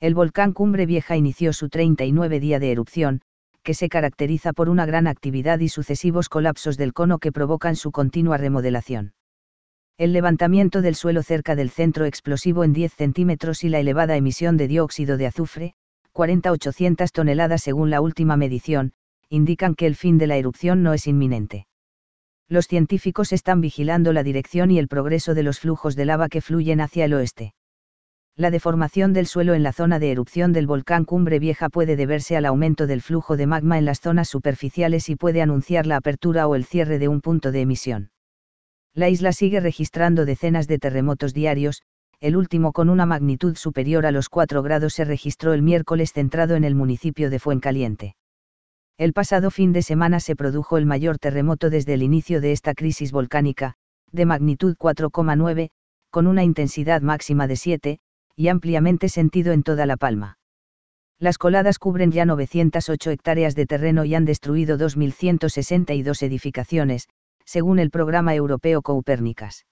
el volcán Cumbre Vieja inició su 39 día de erupción, que se caracteriza por una gran actividad y sucesivos colapsos del cono que provocan su continua remodelación. El levantamiento del suelo cerca del centro explosivo en 10 centímetros y la elevada emisión de dióxido de azufre, 40-800 toneladas según la última medición, indican que el fin de la erupción no es inminente. Los científicos están vigilando la dirección y el progreso de los flujos de lava que fluyen hacia el oeste la deformación del suelo en la zona de erupción del volcán Cumbre Vieja puede deberse al aumento del flujo de magma en las zonas superficiales y puede anunciar la apertura o el cierre de un punto de emisión. La isla sigue registrando decenas de terremotos diarios, el último con una magnitud superior a los 4 grados se registró el miércoles centrado en el municipio de Fuencaliente. El pasado fin de semana se produjo el mayor terremoto desde el inicio de esta crisis volcánica, de magnitud 4,9, con una intensidad máxima de 7, y ampliamente sentido en toda la palma. Las coladas cubren ya 908 hectáreas de terreno y han destruido 2.162 edificaciones, según el programa europeo Copérnicas.